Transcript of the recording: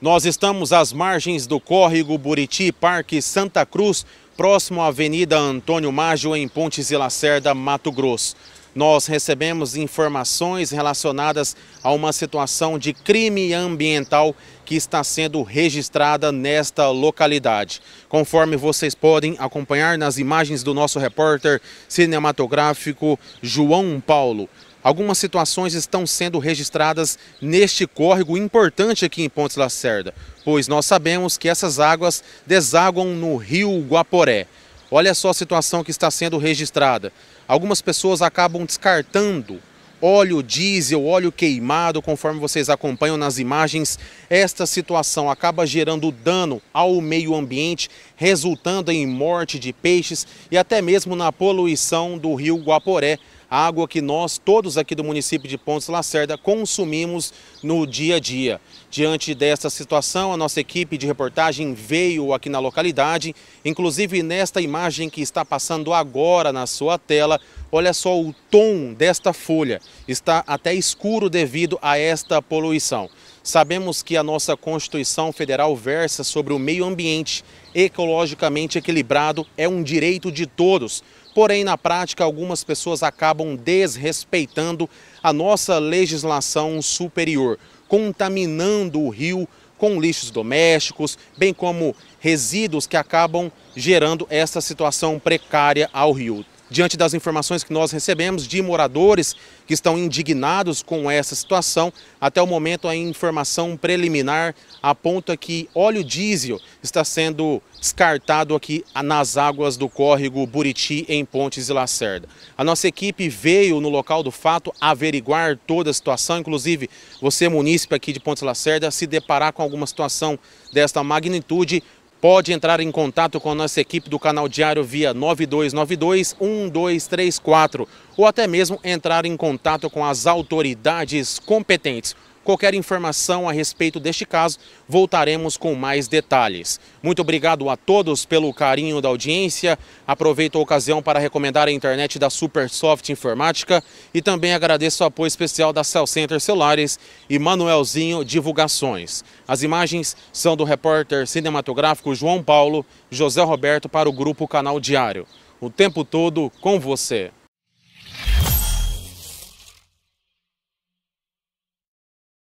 Nós estamos às margens do córrego Buriti, Parque Santa Cruz, próximo à Avenida Antônio Mágio em Pontes e Lacerda, Mato Grosso nós recebemos informações relacionadas a uma situação de crime ambiental que está sendo registrada nesta localidade. Conforme vocês podem acompanhar nas imagens do nosso repórter cinematográfico João Paulo. Algumas situações estão sendo registradas neste córrego importante aqui em Pontes Lacerda, pois nós sabemos que essas águas desaguam no rio Guaporé. Olha só a situação que está sendo registrada. Algumas pessoas acabam descartando óleo diesel, óleo queimado, conforme vocês acompanham nas imagens. Esta situação acaba gerando dano ao meio ambiente, resultando em morte de peixes e até mesmo na poluição do rio Guaporé, água que nós, todos aqui do município de Pontes Lacerda, consumimos no dia a dia. Diante desta situação, a nossa equipe de reportagem veio aqui na localidade, inclusive nesta imagem que está passando agora na sua tela, Olha só o tom desta folha, está até escuro devido a esta poluição. Sabemos que a nossa Constituição Federal versa sobre o meio ambiente ecologicamente equilibrado, é um direito de todos. Porém, na prática, algumas pessoas acabam desrespeitando a nossa legislação superior, contaminando o rio com lixos domésticos, bem como resíduos que acabam gerando essa situação precária ao rio diante das informações que nós recebemos de moradores que estão indignados com essa situação. Até o momento, a informação preliminar aponta que óleo diesel está sendo descartado aqui nas águas do córrego Buriti, em Pontes e Lacerda. A nossa equipe veio no local do fato averiguar toda a situação, inclusive você, munícipe aqui de Pontes e Lacerda, se deparar com alguma situação desta magnitude, Pode entrar em contato com a nossa equipe do canal Diário via 9292 1234 ou até mesmo entrar em contato com as autoridades competentes. Qualquer informação a respeito deste caso, voltaremos com mais detalhes. Muito obrigado a todos pelo carinho da audiência. Aproveito a ocasião para recomendar a internet da Supersoft Informática e também agradeço o apoio especial da Cell Center Celulares e Manuelzinho Divulgações. As imagens são do repórter cinematográfico João Paulo, José Roberto para o grupo Canal Diário. O tempo todo com você.